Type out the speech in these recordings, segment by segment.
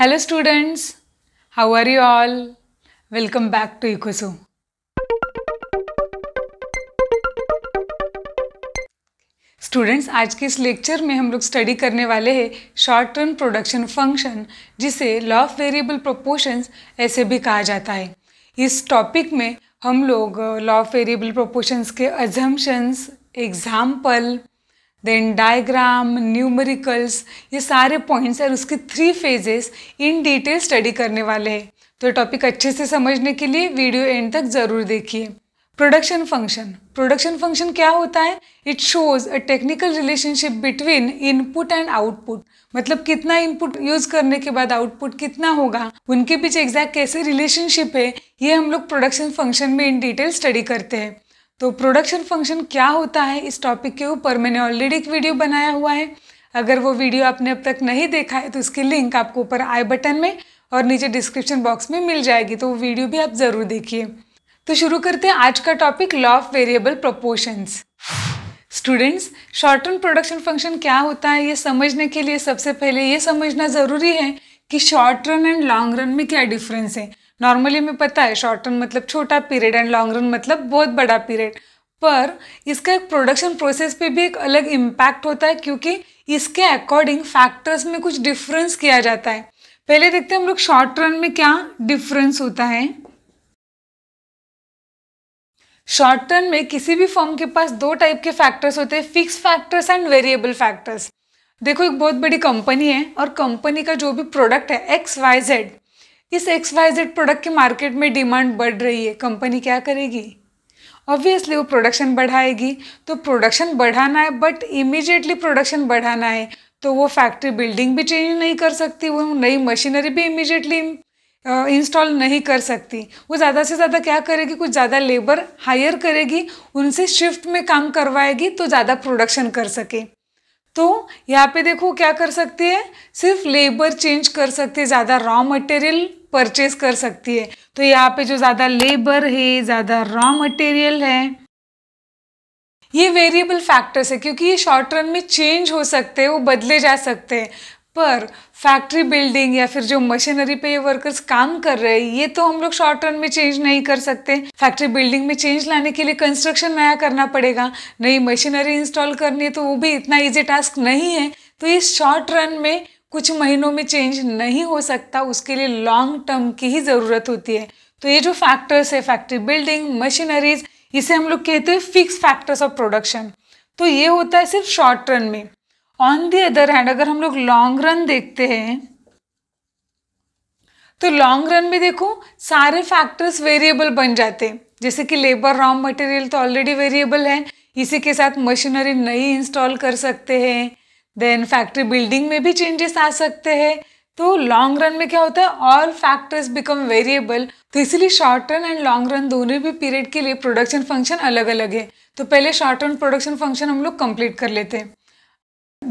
Hello students how are you all welcome back to इकोसो students आज के इस लेक्चर में हम लोग स्टडी करने वाले हैं शॉर्ट टर्म प्रोडक्शन फंक्शन जिसे लॉ ऑफ वेरिएबल प्रोपोर्शंस ऐसे भी कहा जाता है इस टॉपिक में हम लोग लॉ ऑफ वेरिएबल प्रोपोर्शंस के assumptions example then diagram numericals ये सारे पॉइंट्स और उसके three phases in detail study करने वाले हैं तो टॉपिक अच्छे से समझने के लिए वीडियो एंड तक ज़रूर देखिए प्रोडक्शन फंक्शन प्रोडक्शन फंक्शन क्या होता है it shows a technical relationship between input and output मतलब कितना इनपुट यूज करने के बाद आउटपुट कितना होगा उनके बीच एग्जैक्ट कैसे रिलेशनशिप है ये हम लोग प्रोडक्शन फंक्शन में इन डिटेल स्टडी करते हैं तो प्रोडक्शन फंक्शन क्या होता है इस टॉपिक के ऊपर मैंने ऑलरेडी एक वीडियो बनाया हुआ है अगर वो वीडियो आपने अब तक नहीं देखा है तो उसकी लिंक आपको ऊपर आई बटन में और नीचे डिस्क्रिप्शन बॉक्स में मिल जाएगी तो वो वीडियो भी आप ज़रूर देखिए तो शुरू करते हैं आज का topic law of variable proportions students short term production function क्या होता है ये समझने के लिए सबसे पहले ये समझना ज़रूरी है कि short run and long run में क्या डिफरेंस है नॉर्मली हमें पता है शॉर्ट रन मतलब छोटा पीरियड एंड लॉन्ग रन मतलब बहुत बड़ा पीरियड पर इसका एक प्रोडक्शन प्रोसेस पे भी एक अलग इम्पैक्ट होता है क्योंकि इसके अकॉर्डिंग फैक्टर्स में कुछ डिफरेंस किया जाता है पहले देखते हैं हम लोग शॉर्ट रन में क्या डिफरेंस होता है शॉर्ट रन में किसी भी फॉर्म के पास दो टाइप के फैक्टर्स होते हैं fixed factors and variable factors देखो एक बहुत बड़ी कंपनी है और कंपनी का जो भी प्रोडक्ट है एक्स वाई जेड इस एक्स वाई जेड प्रोडक्ट की मार्केट में डिमांड बढ़ रही है कंपनी क्या करेगी ऑब्वियसली वो प्रोडक्शन बढ़ाएगी तो प्रोडक्शन बढ़ाना है बट इमीडिएटली प्रोडक्शन बढ़ाना है तो वो फैक्ट्री बिल्डिंग भी चेंज नहीं कर सकती वो नई मशीनरी भी इमीडिएटली इंस्टॉल नहीं कर सकती वो ज़्यादा से ज़्यादा क्या करेगी कुछ ज़्यादा लेबर हायर करेगी उनसे शिफ्ट में काम करवाएगी तो ज़्यादा प्रोडक्शन कर सके तो यहाँ पे देखो क्या कर सकती है सिर्फ लेबर चेंज कर सकती है ज़्यादा रॉ मटेरियल परचेज कर सकती है तो यहाँ पे जो ज़्यादा लेबर है ज़्यादा रॉ मटेरियल है ये वेरिएबल फैक्टर्स है क्योंकि ये शॉर्ट रन में चेंज हो सकते हैं वो बदले जा सकते हैं पर फैक्ट्री बिल्डिंग या फिर जो मशीनरी पे ये वर्कर्स काम कर रहे हैं ये तो हम लोग शॉर्ट टर्म में चेंज नहीं कर सकते फैक्ट्री बिल्डिंग में चेंज लाने के लिए कंस्ट्रक्शन नया करना पड़ेगा नई मशीनरी इंस्टॉल करनी है तो वो भी इतना ईजी टास्क नहीं है तो इस शॉर्ट रन में कुछ महीनों में चेंज नहीं हो सकता उसके लिए लॉन्ग टर्म की ही ज़रूरत होती है तो ये जो फैक्टर्स है फैक्ट्री बिल्डिंग मशीनरीज इसे हम लोग कहते हैं फिक्स फैक्टर्स ऑफ प्रोडक्शन तो ये होता है सिर्फ शॉर्ट रन में ऑन दी अदर हैंड अगर हम लोग लॉन्ग रन देखते हैं तो लॉन्ग रन में देखो सारे फैक्टर्स वेरिएबल बन जाते हैं जैसे कि लेबर रॉ मटेरियल तो ऑलरेडी वेरिएबल है इसी के साथ मशीनरी नई इंस्टॉल कर सकते हैं देन फैक्ट्री बिल्डिंग में भी चेंजेस आ सकते हैं तो लॉन्ग रन में क्या होता है ऑल फैक्टर्स बिकम वेरिएबल तो इसीलिए short run and long run दोनों भी पीरियड के लिए प्रोडक्शन फंक्शन अलग अलग है तो पहले शॉर्ट रन प्रोडक्शन फंक्शन हम लोग कंप्लीट कर लेते हैं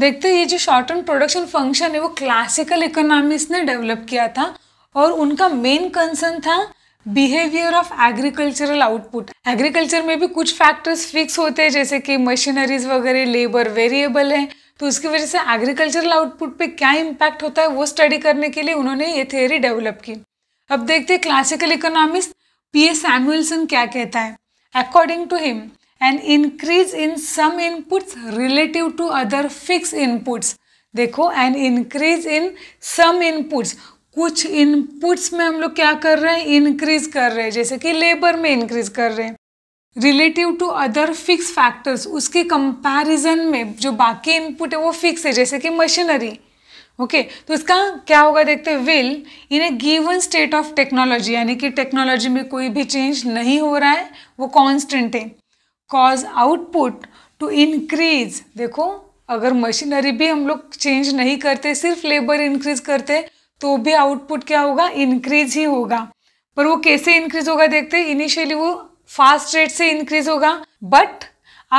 देखते ये जो शॉर्ट टर्म प्रोडक्शन फंक्शन है वो क्लासिकल इकोनॉमिक्स ने डेवलप किया था और उनका मेन कंसर्न था behaviour of agricultural output agriculture में भी कुछ फैक्टर्स फिक्स होते हैं जैसे कि मशीनरीज वगैरह लेबर वेरिएबल है तो उसकी वजह से एग्रीकल्चरल आउटपुट पे क्या इम्पैक्ट होता है वो स्टडी करने के लिए उन्होंने ये थियोरी डेवलप की अब देखते हैं classical economics P A Samuelson क्या कहता है according to him and increase in some inputs relative to other fix inputs देखो an increase in some inputs कुछ इनपुट्स में हम लोग क्या कर रहे हैं इंक्रीज कर रहे हैं जैसे कि लेबर में इंक्रीज कर रहे हैं relative to other fix factors उसके कंपैरिजन में जो बाकी इनपुट है वो फिक्स है जैसे कि मशीनरी ओके okay, तो इसका क्या होगा देखते हैं will in a given state of technology यानी कि टेक्नोलॉजी में कोई भी चेंज नहीं हो रहा है वो कॉन्स्टेंट है कॉज आउटपुट टू इंक्रीज देखो अगर मशीनरी भी हम लोग चेंज नहीं करते सिर्फ लेबर इंक्रीज करते तो भी आउटपुट क्या होगा इंक्रीज ही होगा पर वो कैसे इंक्रीज होगा देखते इनिशियली वो फास्ट रेट से इंक्रीज होगा but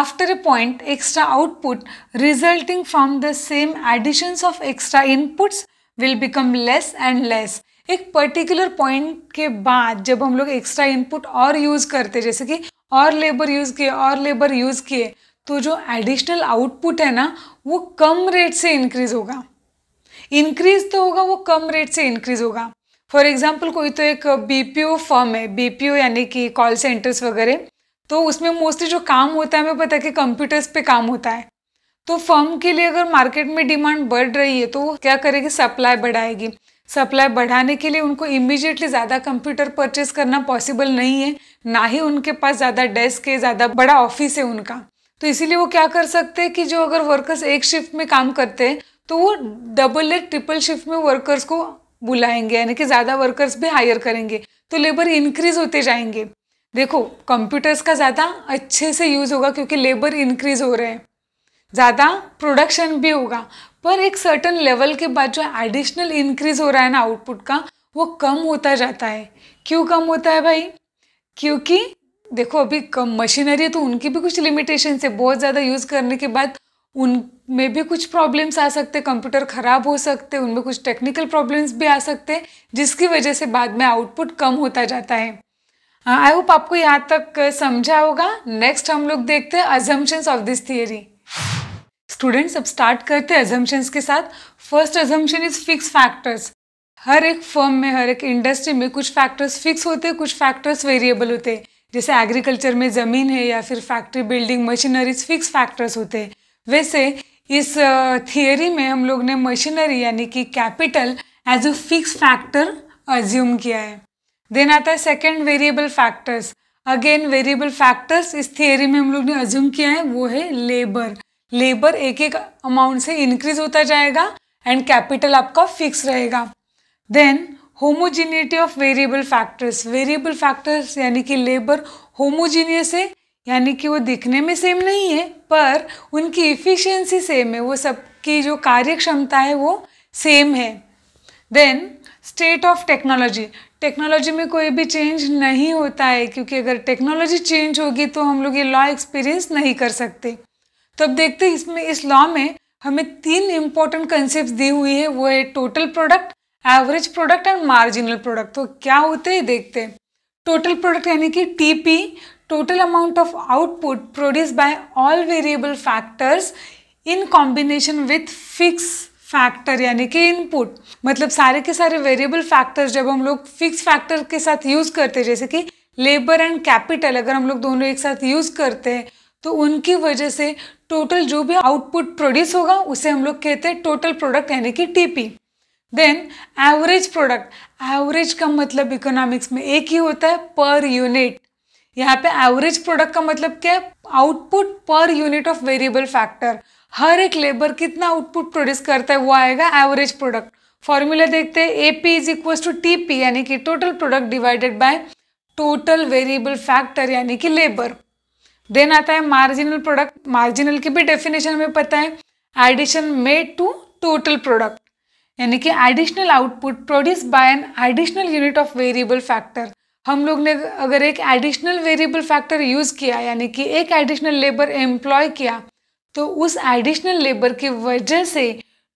after a point extra output resulting from the same additions of extra inputs will become less and less एक पर्टिकुलर पॉइंट के बाद जब हम लोग एक्स्ट्रा इनपुट और यूज़ करते जैसे कि और लेबर यूज़ किए और लेबर यूज़ किए तो जो एडिशनल आउटपुट है ना वो कम रेट से इंक्रीज़ होगा इंक्रीज़ तो होगा वो कम रेट से इंक्रीज़ होगा फॉर एग्जाम्पल कोई तो एक बी फॉर्म है बी यानी कि कॉल सेंटर्स वगैरह तो उसमें मोस्टली जो काम होता है हमें पता है कि कंप्यूटर्स पे काम होता है तो फर्म के लिए अगर मार्केट में डिमांड बढ़ रही है तो वो क्या करेगी सप्लाई बढ़ाएगी सप्लाई बढ़ाने के लिए उनको इमिजिएटली ज़्यादा कंप्यूटर परचेज करना पॉसिबल नहीं है ना ही उनके पास ज़्यादा डेस्क है ज़्यादा बड़ा ऑफिस है उनका तो इसीलिए वो क्या कर सकते हैं कि जो अगर वर्कर्स एक शिफ्ट में काम करते हैं तो वो डबल या ट्रिपल शिफ्ट में वर्कर्स को बुलाएंगे यानी कि ज़्यादा वर्कर्स भी हायर करेंगे तो लेबर इंक्रीज होते जाएंगे देखो कंप्यूटर्स का ज़्यादा अच्छे से यूज़ होगा क्योंकि लेबर इंक्रीज हो रहे हैं ज़्यादा प्रोडक्शन भी होगा पर एक सर्टन लेवल के बाद जो एडिशनल इंक्रीज हो रहा है ना आउटपुट का वो कम होता जाता है क्यों कम होता है भाई क्योंकि देखो अभी कम मशीनरी है तो उनकी भी कुछ लिमिटेशन है बहुत ज़्यादा यूज़ करने के बाद उनमें भी कुछ प्रॉब्लम्स आ सकते कंप्यूटर ख़राब हो सकते उनमें कुछ टेक्निकल प्रॉब्लम्स भी आ सकते जिसकी वजह से बाद में आउटपुट कम होता जाता है आई हाँ, होप आपको यहाँ तक समझा होगा नेक्स्ट हम लोग देखते हैं assumptions of this theory students अब स्टार्ट करते हैं एजम्पन्स के साथ first assumption is fix factors हर एक फर्म में हर एक इंडस्ट्री में कुछ फैक्टर्स फिक्स होते हैं कुछ फैक्टर्स वेरिएबल होते हैं जैसे एग्रीकल्चर में ज़मीन है या फिर factory building machineries fix factors होते हैं वैसे इस थियोरी में हम लोग ने मशीनरी यानी कि capital as a fix factor assume किया है देन आता है second variable factors again variable factors इस थियोरी में हम लोग ने अज्यूम किया है वो है लेबर लेबर एक एक अमाउंट से इंक्रीज होता जाएगा एंड कैपिटल आपका फिक्स रहेगा then homogeneity of variable factors variable factors यानी कि लेबर होमोजीनियस है यानी कि वो दिखने में सेम नहीं है पर उनकी इफ़िशियंसी सेम है वो सबकी जो कार्य क्षमता है वो सेम है then state of technology technology में कोई भी चेंज नहीं होता है क्योंकि अगर टेक्नोलॉजी चेंज होगी तो हम लोग ये लॉ एक्सपीरियंस नहीं कर सकते तो अब देखते हैं इसमें इस लॉ में हमें तीन इंपॉर्टेंट कंसेप्ट दी हुई है वो है total product average product and marginal product तो क्या होते हैं देखते हैं टोटल प्रोडक्ट यानी कि TP total amount of output produce by all variable factors in combination with fix factor यानी कि इनपुट मतलब सारे के सारे वेरिएबल फैक्टर्स जब हम लोग फिक्स फैक्टर के साथ यूज़ करते हैं जैसे कि लेबर एंड कैपिटल अगर हम लोग दोनों एक साथ यूज़ करते हैं तो उनकी वजह से टोटल जो भी आउटपुट प्रोड्यूस होगा उसे हम लोग कहते हैं टोटल प्रोडक्ट यानी कि TP then average product average का मतलब इकोनॉमिक्स में एक ही होता है पर यूनिट यहाँ पे एवरेज प्रोडक्ट का मतलब क्या है output per unit of variable factor हर एक लेबर कितना आउटपुट प्रोड्यूस करता है वो आएगा एवरेज प्रोडक्ट फॉर्मूला देखते हैं A P is equal to T P यानी कि total product divided by total variable factor यानी कि लेबर देन आता है मार्जिनल प्रोडक्ट मार्जिनल की भी डेफिनेशन हमें पता है addition made to total product यानी कि additional output produce by an additional unit of variable factor हम लोग ने अगर एक एडिशनल वेरिएबल फैक्टर यूज़ किया यानी कि एक एडिशनल लेबर एम्प्लॉय किया तो उस एडिशनल लेबर की वजह से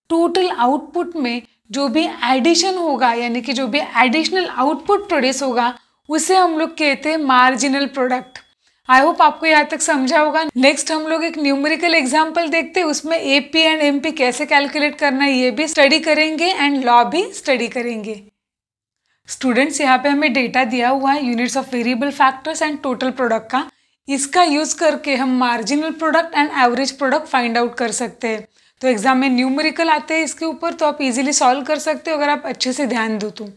टोटल आउटपुट में जो भी एडिशन होगा यानी कि जो भी एडिशनल आउटपुट प्रोड्यूस होगा उसे हम लोग कहते हैं मार्जिनल प्रोडक्ट आई होप आपको यहाँ तक समझा होगा नेक्स्ट हम लोग एक न्यूमेरिकल एग्जाम्पल देखते हैं उसमें A P and M P कैसे कैलकुलेट करना है ये भी स्टडी करेंगे एंड लॉ भी स्टडी करेंगे स्टूडेंट्स यहाँ पे हमें डेटा दिया हुआ है units of variable factors and total product का इसका यूज़ करके हम marginal product and average product find out कर सकते हैं तो एग्जाम में न्यूमेरिकल आते हैं इसके ऊपर तो आप इजीली सॉल्व कर सकते हो अगर आप अच्छे से ध्यान दो तो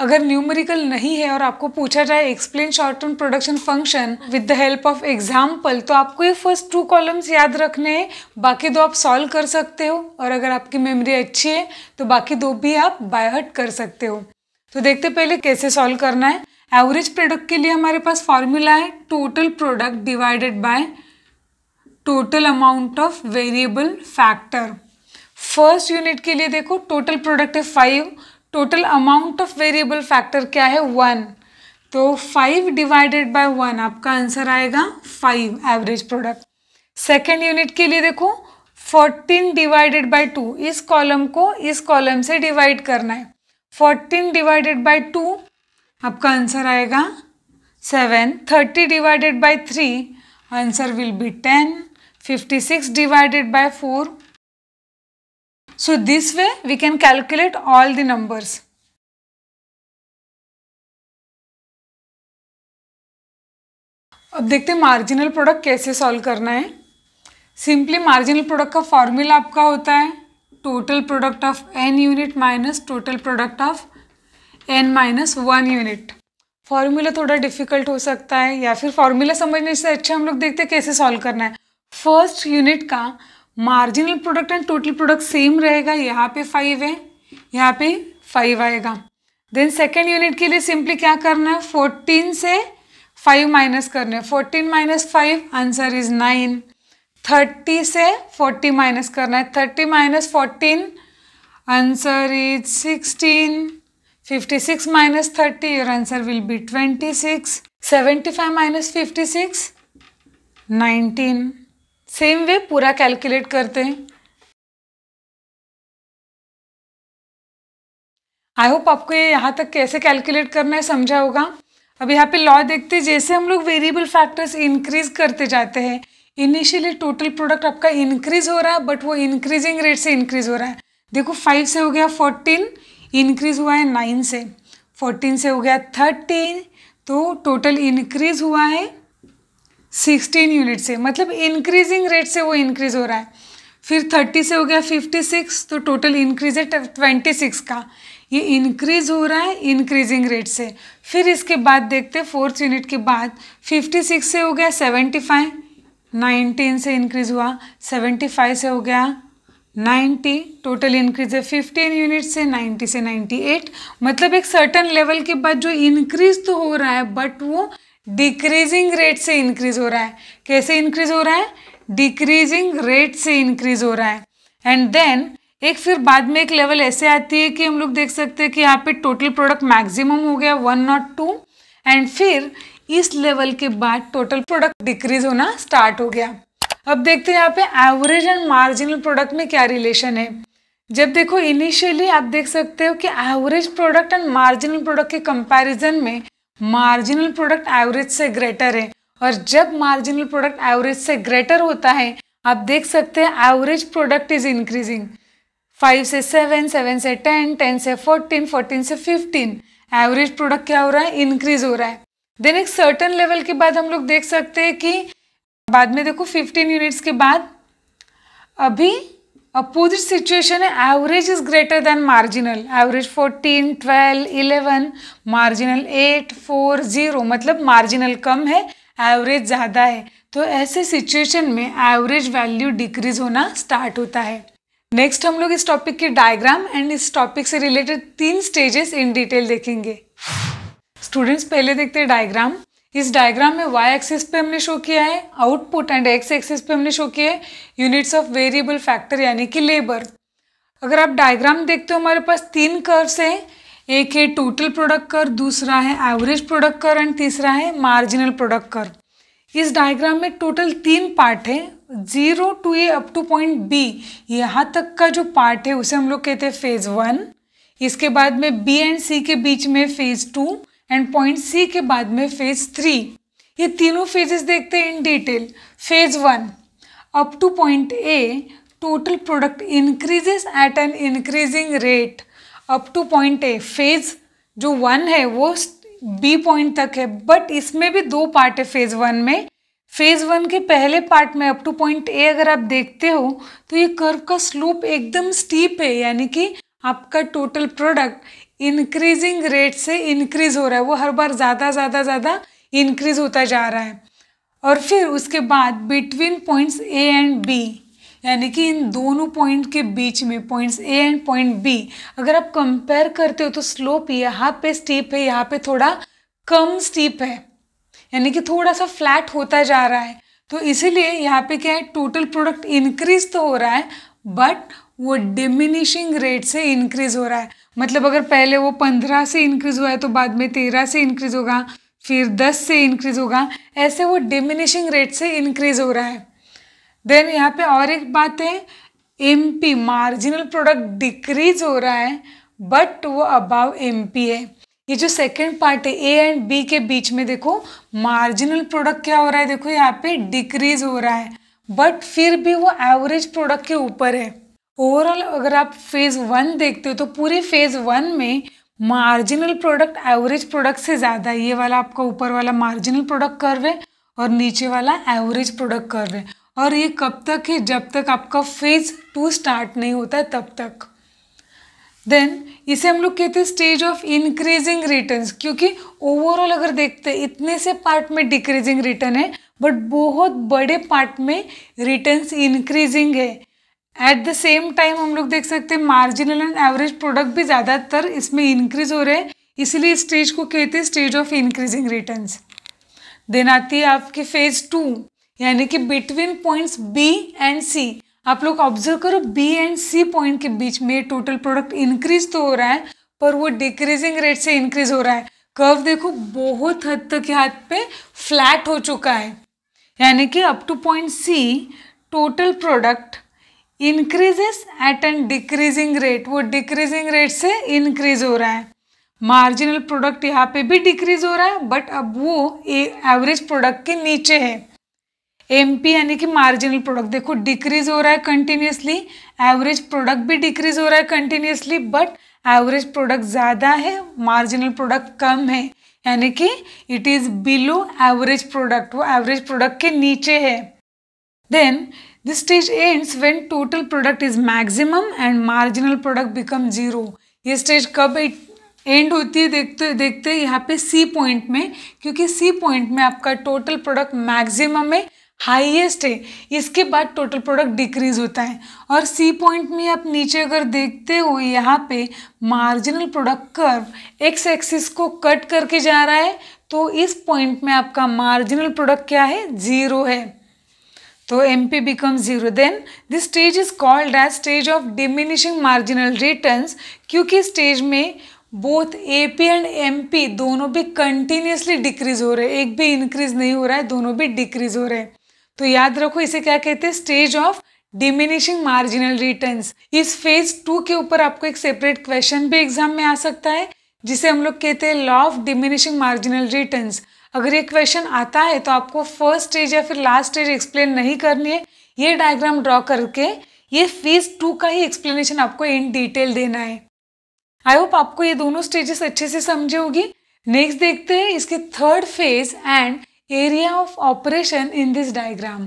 अगर न्यूमेरिकल नहीं है और आपको पूछा जाए explain short term production function with the help of example तो आपको ये फर्स्ट टू कॉलम्स याद रखने हैं बाकी दो आप सॉल्व कर सकते हो और अगर आपकी मेमोरी अच्छी है तो बाकी दो भी आप बायहट कर सकते हो तो देखते पहले कैसे सॉल्व करना है एवरेज प्रोडक्ट के लिए हमारे पास फॉर्मूला है total product divided by total amount of variable factor first unit के लिए देखो टोटल प्रोडक्ट है five total amount of variable factor क्या है वन तो फाइव डिवाइडेड बाय वन आपका आंसर आएगा five average product second unit के लिए देखो फोर्टीन डिवाइडेड बाई टू इस कॉलम को इस कॉलम से डिवाइड करना है फोर्टीन डिवाइडेड बाई टू आपका आंसर आएगा seven thirty divided by three answer will be ten fifty six divided by four So this way we can calculate all the numbers. अब देखते हैं मार्जिनल प्रोडक्ट कैसे solve करना है simply marginal product का formula आपका होता है total product of N unit minus total product of N minus one unit formula थोड़ा डिफिकल्ट हो सकता है या फिर फॉर्मूला समझने से अच्छा हम लोग देखते हैं कैसे सॉल्व करना है फर्स्ट यूनिट का marginal product and total product same रहेगा यहाँ पे फाइव है यहाँ पे फाइव आएगा देन सेकेंड यूनिट के लिए सिंपली क्या करना है फोर्टीन से फाइव माइनस करना है fourteen minus five answer is nine thirty से फोर्टी माइनस करना है thirty minus fourteen answer is sixteen fifty six minus thirty your answer will be twenty six seventy five minus fifty six nineteen same way पूरा calculate करते हैं आई hope आपको ये यहाँ तक कैसे कैलकुलेट करना है समझा होगा अब यहाँ पे लॉ देखते हैं जैसे हम लोग वेरिएबल फैक्टर्स इंक्रीज करते जाते हैं इनिशियली टोटल प्रोडक्ट आपका इंक्रीज हो रहा है बट वो इंक्रीजिंग रेट से इंक्रीज हो रहा है देखो फाइव से हो गया फोर्टीन इंक्रीज हुआ है नाइन से फोर्टीन से हो गया थर्टीन तो टोटल इंक्रीज हुआ है सिक्सटीन यूनिट से मतलब इंक्रीजिंग रेट से वो इंक्रीज हो रहा है फिर थर्टी से हो गया फिफ्टी सिक्स तो टोटल इंक्रीज है ट्वेंटी सिक्स का ये इंक्रीज हो रहा है इंक्रीजिंग रेट से फिर इसके बाद देखते हैं फोर्थ यूनिट के बाद फिफ्टी सिक्स से हो गया सेवेंटी फाइव नाइनटीन से इंक्रीज हुआ सेवेंटी फाइव से हो गया नाइन्टी टोटल इंक्रीज है फिफ्टीन यूनिट से नाइन्टी से नाइन्टी एट मतलब एक सर्टन लेवल के बाद जो इंक्रीज तो हो रहा है बट वो डिक्रीजिंग रेट से इंक्रीज हो रहा है कैसे इंक्रीज हो रहा है डिक्रीजिंग रेट से इंक्रीज हो रहा है एंड देन एक फिर बाद में एक लेवल ऐसे आती है कि हम लोग देख सकते हैं कि यहाँ पे टोटल प्रोडक्ट मैक्सिमम हो गया वन नॉट टू एंड फिर इस लेवल के बाद टोटल प्रोडक्ट डिक्रीज होना स्टार्ट हो गया अब देखते हैं यहाँ पे एवरेज एंड मार्जिनल प्रोडक्ट में क्या रिलेशन है जब देखो इनिशियली आप देख सकते हो कि average product and marginal product के कंपैरिजन में मार्जिनल प्रोडक्ट एवरेज से ग्रेटर है और जब मार्जिनल प्रोडक्ट एवरेज से ग्रेटर होता है आप देख सकते हैं average product is increasing five से सेवन सेवन से टेन टेन से फोर्टीन फोर्टीन से फिफ्टीन एवरेज प्रोडक्ट क्या हो रहा है इंक्रीज हो रहा है देन एक सर्टन लेवल के बाद हम लोग देख सकते हैं कि बाद में देखो फिफ्टीन यूनिट्स के बाद अभी अपोजिट सिचुएशन है average is greater than marginal average 14, 12, eleven marginal eight four zero मतलब मार्जिनल कम है एवरेज ज़्यादा है तो ऐसे सिचुएशन में एवरेज वैल्यू डिक्रीज होना स्टार्ट होता है नेक्स्ट हम लोग इस टॉपिक के डायग्राम एंड इस टॉपिक से रिलेटेड तीन स्टेजेस इन डिटेल देखेंगे स्टूडेंट्स पहले देखते हैं डायग्राम इस डायग्राम में वाई एक्सिस पे हमने शो किया है आउटपुट एंड एक्स एक्सिस पे हमने शो किया है यूनिट्स ऑफ वेरिएबल फैक्टर यानी कि लेबर अगर आप डायग्राम देखते हो हमारे पास तीन कर्व्स हैं एक है टोटल प्रोडक्ट कर दूसरा है एवरेज प्रोडक्ट कर एंड तीसरा है मार्जिनल प्रोडक्ट कर इस डायग्राम में टोटल तीन पार्ट है zero to A up to point B यहाँ तक का जो पार्ट है उसे हम लोग कहते हैं फेज़ वन इसके बाद में बी एंड सी के बीच में phase two and point C के बाद में फेज थ्री ये तीनों फेजेस देखते हैं in detail phase one up to point A total product increases at an increasing rate up to point A phase जो वन है वो बी पॉइंट तक है बट इसमें भी दो पार्ट है फेज़ वन में फेज़ वन के पहले पार्ट में अप टू पॉइंट ए अगर आप देखते हो तो ये कर्व का स्लोप एकदम स्टीप है यानी कि आपका टोटल प्रोडक्ट इंक्रीजिंग रेट से इंक्रीज़ हो रहा है वो हर बार ज़्यादा ज़्यादा ज़्यादा इंक्रीज़ होता जा रहा है और फिर उसके बाद between points A and B यानी कि इन दोनों पॉइंट के बीच में points A and point B अगर आप कंपेयर करते हो तो स्लोप यहाँ पे स्टीप है यहाँ पे थोड़ा कम स्टीप है यानी कि थोड़ा सा फ्लैट होता जा रहा है तो इसीलिए यहाँ पे क्या है टोटल प्रोडक्ट इंक्रीज तो हो रहा है बट वो डिमिनिशिंग रेट से इंक्रीज हो रहा है मतलब अगर पहले वो पंद्रह से इंक्रीज़ हुआ है तो बाद में तेरह से इंक्रीज़ होगा फिर दस से इंक्रीज़ होगा ऐसे वो डिमिनिशिंग रेट से इंक्रीज़ हो रहा है देन यहाँ पे और एक बात है M P marginal product decrease हो रहा है बट वो अबाव एम पी है ये जो सेकेंड पार्ट है ए एंड बी के बीच में देखो मार्जिनल प्रोडक्ट क्या हो रहा है देखो यहाँ पे डिक्रीज हो रहा है बट फिर भी वो एवरेज प्रोडक्ट के ऊपर है ओवरऑल अगर आप फेज़ वन देखते हो तो पूरे फेज़ वन में मार्जिनल प्रोडक्ट एवरेज प्रोडक्ट से ज़्यादा है ये वाला आपका ऊपर वाला मार्जिनल प्रोडक्ट कर्व है और नीचे वाला एवरेज प्रोडक्ट कर्व है और ये कब तक है जब तक आपका फेज़ टू स्टार्ट नहीं होता है तब तक देन इसे हम लोग कहते हैं स्टेज ऑफ इंक्रीजिंग रिटर्न्स क्योंकि ओवरऑल अगर देखते हैं इतने से पार्ट में डिक्रीजिंग रिटर्न है बट बहुत बड़े पार्ट में रिटर्न्स इंक्रीजिंग है एट द सेम टाइम हम लोग देख सकते हैं मार्जिनल एंड एवरेज प्रोडक्ट भी ज़्यादातर इसमें इंक्रीज हो रहे हैं इसीलिए स्टेज को कहते हैं stage of increasing return then आती है आपकी फेज टू यानी कि between points B and C आप लोग ऑब्जर्व करो बी एंड सी पॉइंट के बीच में टोटल प्रोडक्ट इंक्रीज तो हो रहा है पर वो डिक्रीजिंग रेट से इंक्रीज हो रहा है कर्व देखो बहुत हद तक हाथ पे फ्लैट हो चुका है यानी कि up to point C total product increases at an decreasing rate वो डिक्रीजिंग रेट से इंक्रीज हो रहा है मार्जिनल प्रोडक्ट यहाँ पे भी डिक्रीज हो रहा है बट अब वो एवरेज प्रोडक्ट के नीचे है एम पी यानी कि मार्जिनल प्रोडक्ट देखो डिक्रीज हो रहा है कंटिन्यूसली एवरेज प्रोडक्ट भी डिक्रीज हो रहा है कंटिन्यूसली बट एवरेज प्रोडक्ट ज़्यादा है मार्जिनल प्रोडक्ट कम है यानी कि it is below average product वो एवरेज प्रोडक्ट के नीचे है then This stage ends when total product is maximum and marginal product becomes zero. ये stage कब एंड होती है देखते देखते यहाँ पे सी पॉइंट में क्योंकि सी पॉइंट में आपका टोटल प्रोडक्ट मैक्सिमम है हाईएस्ट है इसके बाद टोटल प्रोडक्ट डिक्रीज होता है और सी पॉइंट में आप नीचे अगर देखते हो यहाँ पे marginal product curve X axis को कट करके जा रहा है तो इस पॉइंट में आपका मार्जिनल प्रोडक्ट क्या है ज़ीरो है M P become zero then this stage is called as stage of diminishing marginal return क्योंकि स्टेज में both A P and M P दोनों भी कंटिन्यूसली डिक्रीज हो रहे हैं एक भी इंक्रीज नहीं हो रहा है दोनों भी डिक्रीज हो रहे हैं तो याद रखो इसे क्या कहते हैं stage of diminishing marginal return इस फेज टू के ऊपर आपको एक सेपरेट क्वेश्चन भी एग्जाम में आ सकता है जिसे हम लोग कहते हैं law of diminishing marginal returns अगर ये क्वेश्चन आता है तो आपको फर्स्ट स्टेज या फिर लास्ट स्टेज एक्सप्लेन नहीं करनी है ये डायग्राम ड्रॉ करके ये फेज टू का ही एक्सप्लेनेशन आपको इन डिटेल देना है आई होप आपको ये दोनों स्टेजेस अच्छे से समझे होगी नेक्स्ट देखते हैं इसके third phase and area of operation in this diagram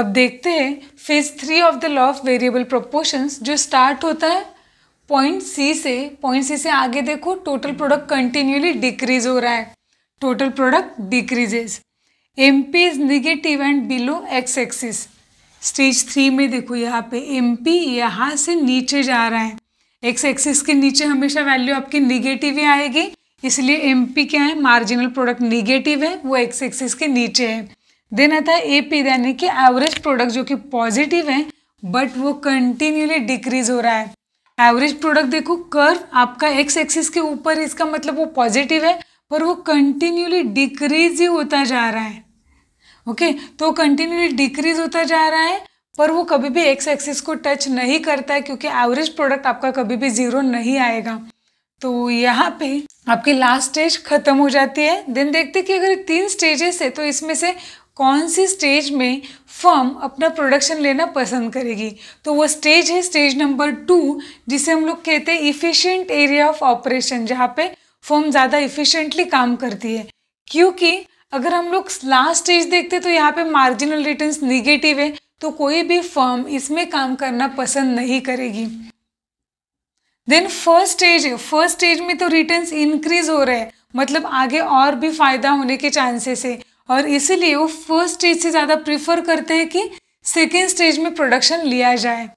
अब देखते हैं phase three of the law of variable proportions जो स्टार्ट होता है पॉइंट सी से पॉइंट सी से आगे देखो टोटल प्रोडक्ट कंटिन्यूली डिक्रीज हो रहा है total product decreases. MP is negative and below x axis. Stage three में देखो यहाँ पे एम पी यहाँ से नीचे जा रहा है एक्स एक्सिस के नीचे हमेशा वैल्यू आपकी निगेटिव ही आएगी इसलिए एम पी क्या है मार्जिनल प्रोडक्ट निगेटिव है वो एक्स एक्सिस के नीचे है देन आता है ए पी यानी कि एवरेज प्रोडक्ट जो कि पॉजिटिव है बट वो कंटिन्यूली डिक्रीज हो रहा है एवरेज प्रोडक्ट देखो कर्व आपका एक्स एक्सिस के ऊपर इसका मतलब वो पॉजिटिव है पर वो कंटिन्यूली डिक्रीज ही होता जा रहा है ओके okay? तो कंटिन्यूली डिक्रीज होता जा रहा है पर वो कभी भी एक्स एक्सिस को टच नहीं करता है क्योंकि एवरेज प्रोडक्ट आपका कभी भी ज़ीरो नहीं आएगा तो यहाँ पे आपकी लास्ट स्टेज ख़त्म हो जाती है देन देखते कि अगर तीन स्टेजेस है तो इसमें से कौन सी स्टेज में फर्म अपना प्रोडक्शन लेना पसंद करेगी तो वो स्टेज है स्टेज नंबर टू जिसे हम लोग कहते हैं इफ़िशियंट एरिया ऑफ ऑपरेशन जहाँ पे फॉर्म ज़्यादा इफ़िशेंटली काम करती है क्योंकि अगर हम लोग लास्ट स्टेज देखते तो यहाँ पे मार्जिनल रिटर्न्स निगेटिव है तो कोई भी फॉर्म इसमें काम करना पसंद नहीं करेगी देन फर्स्ट स्टेज है फर्स्ट स्टेज में तो रिटर्न्स इंक्रीज हो रहे हैं मतलब आगे और भी फ़ायदा होने के चांसेस है और इसीलिए वो फर्स्ट स्टेज से ज़्यादा प्रीफर करते हैं कि सेकेंड स्टेज में प्रोडक्शन लिया जाए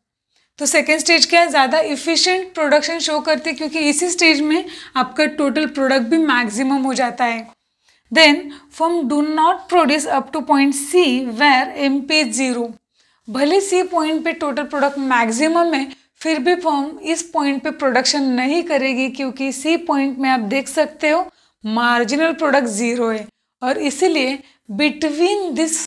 तो सेकेंड स्टेज क्या है ज़्यादा इफ़िशेंट प्रोडक्शन शो करते हैं क्योंकि इसी स्टेज में आपका टोटल प्रोडक्ट भी मैक्सिमम हो जाता है then firm do not produce up to point C where M P zero भले सी पॉइंट पे टोटल प्रोडक्ट मैक्सिमम है फिर भी फॉर्म इस पॉइंट पे प्रोडक्शन नहीं करेगी क्योंकि सी पॉइंट में आप देख सकते हो मार्जिनल प्रोडक्ट ज़ीरो है और इसीलिए between this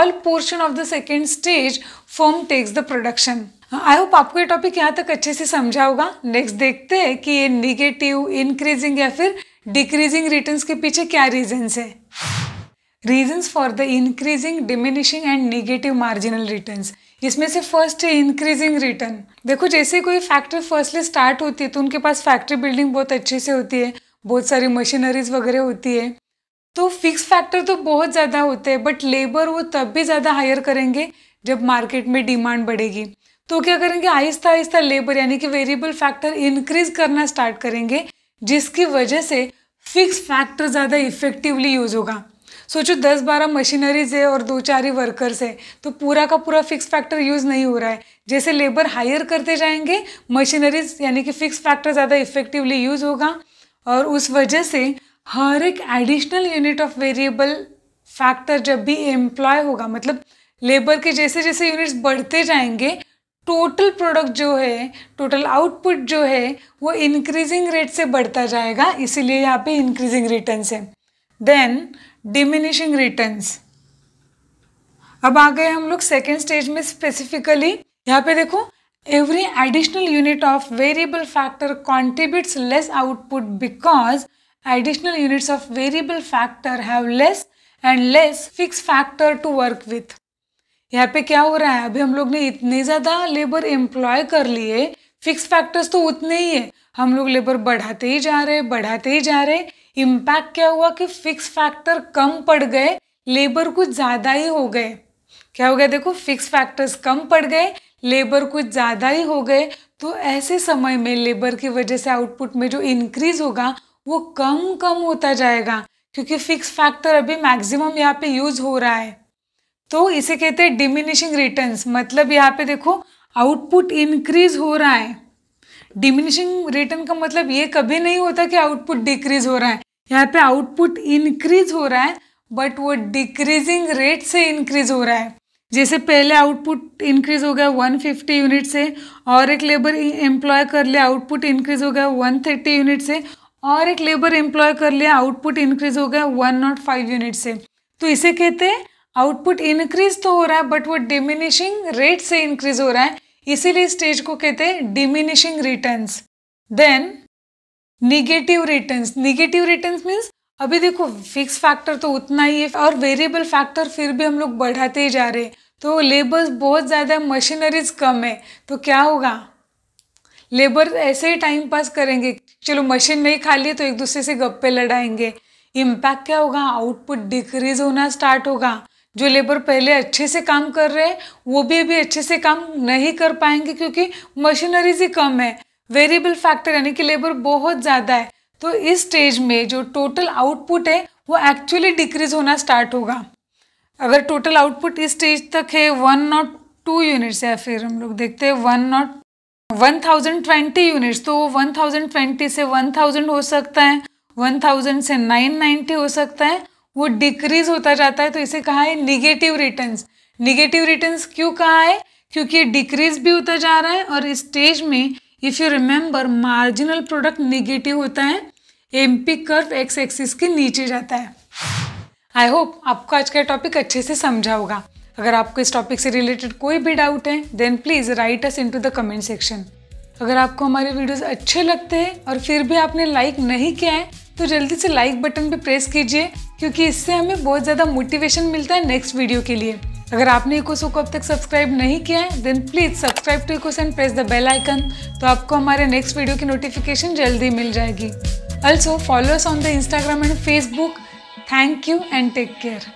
all portion of the second stage firm takes the production I hope आपको ये टॉपिक यहाँ तक अच्छे से समझा होगा नेक्स्ट देखते हैं कि ये निगेटिव इंक्रीजिंग या फिर डिक्रीजिंग रिटर्न्स के पीछे क्या रीजन्स है reasons for the increasing diminishing and negative marginal returns इसमें से फर्स्ट है इंक्रीजिंग रिटर्न देखो जैसे कोई फैक्ट्री फर्स्टली स्टार्ट होती है तो उनके पास फैक्ट्री बिल्डिंग बहुत अच्छे से होती है बहुत सारी मशीनरीज वगैरह होती है तो फिक्स फैक्टर तो बहुत ज़्यादा होते हैं बट लेबर वो तब भी ज़्यादा हायर करेंगे जब मार्केट में डिमांड बढ़ेगी तो क्या करेंगे आहिस्ता आहिस्ता लेबर यानी कि वेरिएबल फैक्टर इंक्रीज करना स्टार्ट करेंगे जिसकी वजह से फिक्स फैक्टर ज़्यादा इफेक्टिवली यूज़ होगा सोचो दस बारह मशीनरीज है और दो चार ही वर्कर्स है तो पूरा का पूरा फिक्स फैक्टर यूज़ नहीं हो रहा है जैसे लेबर हायर करते जाएंगे मशीनरीज यानी कि फिक्स फैक्टर ज़्यादा इफेक्टिवली यूज़ होगा और उस वजह से हर एक additional unit of variable factor जब भी एम्प्लॉय होगा मतलब लेबर के जैसे जैसे यूनिट्स बढ़ते जाएंगे टोटल प्रोडक्ट जो है टोटल आउटपुट जो है वो इंक्रीजिंग रेट से बढ़ता जाएगा इसीलिए यहाँ पे इंक्रीजिंग रिटर्न्स है देन डिमिनिशिंग रिटर्न्स अब आ गए हम लोग सेकेंड स्टेज में स्पेसिफिकली यहाँ पे देखो every additional unit of variable factor contributes less output because additional unit of variable factor have less and less fix factor to work with यहाँ पे क्या हो रहा है अभी हम लोग ने इतने ज़्यादा लेबर एम्प्लॉय कर लिए फिक्स फैक्टर्स तो उतने ही है हम लोग लेबर बढ़ाते ही जा रहे बढ़ाते ही जा रहे इम्पैक्ट क्या हुआ कि फिक्स फैक्टर कम पड़ गए लेबर कुछ ज़्यादा ही हो गए क्या हो गया देखो फिक्स फैक्टर्स कम पड़ गए लेबर कुछ ज़्यादा ही हो गए तो ऐसे समय में लेबर की वजह से आउटपुट में जो इंक्रीज़ होगा वो कम कम होता जाएगा क्योंकि फिक्स फैक्टर अभी मैक्सिमम यहाँ पे यूज़ हो रहा है तो इसे कहते हैं डिमिनिशिंग रिटर्न्स मतलब यहाँ पे देखो आउटपुट इंक्रीज हो रहा है डिमिनिशिंग रिटर्न का मतलब ये कभी नहीं होता कि आउटपुट डिक्रीज हो रहा है यहाँ पे आउटपुट इंक्रीज हो रहा है बट वो डिक्रीजिंग रेट से इंक्रीज हो रहा है जैसे पहले आउटपुट इंक्रीज हो गया 150 यूनिट से और एक लेबर एम्प्लॉय कर लिया आउटपुट इंक्रीज हो गया 130 यूनिट से और एक लेबर एम्प्लॉय कर लिया आउटपुट इंक्रीज हो गया 105 यूनिट से तो इसे कहते हैं आउटपुट इंक्रीज तो हो रहा है बट वो डिमिनिशिंग रेट से इंक्रीज हो रहा है इसीलिए स्टेज को कहते हैं diminishing returns then negative returns negative returns means अभी देखो फिक्स फैक्टर तो उतना ही है और वेरिएबल फैक्टर फिर भी हम लोग बढ़ाते ही जा रहे हैं तो लेबर्स बहुत ज़्यादा मशीनरीज कम है तो क्या होगा लेबर ऐसे ही टाइम पास करेंगे चलो मशीन नहीं खाली है तो एक दूसरे से गप्पे लड़ाएंगे इम्पैक्ट क्या होगा आउटपुट डिक्रीज होना स्टार्ट होगा जो लेबर पहले अच्छे से काम कर रहे हैं वो भी अभी अच्छे से काम नहीं कर पाएंगे क्योंकि मशीनरीज ही कम है वेरिएबल फैक्टर यानी कि लेबर बहुत ज़्यादा है तो इस स्टेज में जो टोटल आउटपुट है वो एक्चुअली डिक्रीज होना स्टार्ट होगा अगर टोटल आउटपुट इस स्टेज तक है वन नॉट टू यूनिट्स या फिर हम लोग देखते हैं one not one thousand twenty units तो वो वन थाउजेंड ट्वेंटी से वन थाउजेंड हो सकता है वन थाउजेंड से नाइन नाइन्टी हो सकता है वो डिक्रीज होता जाता है तो इसे कहा है निगेटिव रिटर्न्स निगेटिव रिटर्न्स क्यों कहा है क्योंकि ये डिक्रीज भी होता जा रहा है और इस स्टेज में if you remember marginal product negative होता है M P curve X axis के नीचे जाता है आई होप आपको आज का टॉपिक अच्छे से समझा होगा अगर आपको इस टॉपिक से रिलेटेड कोई भी डाउट है then please write us into the comment section अगर आपको हमारे वीडियोस अच्छे लगते हैं और फिर भी आपने लाइक नहीं किया है तो जल्दी से लाइक बटन पे प्रेस कीजिए क्योंकि इससे हमें बहुत ज़्यादा मोटिवेशन मिलता है नेक्स्ट वीडियो के लिए अगर आपने इकोसो को अब तक सब्सक्राइब नहीं किया है then please subscribe to Ecos and press the bell icon तो आपको हमारे नेक्स्ट वीडियो की नोटिफिकेशन जल्दी मिल जाएगी also followers on the Instagram and Facebook thank you and take care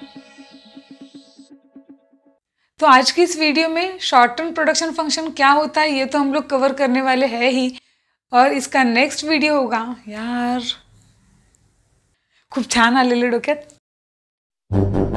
तो आज की इस वीडियो में शॉर्ट टर्म प्रोडक्शन फंक्शन क्या होता है ये तो हम लोग कवर करने वाले हैं ही और इसका नेक्स्ट वीडियो होगा यार खूब छान आलेले डोक्यात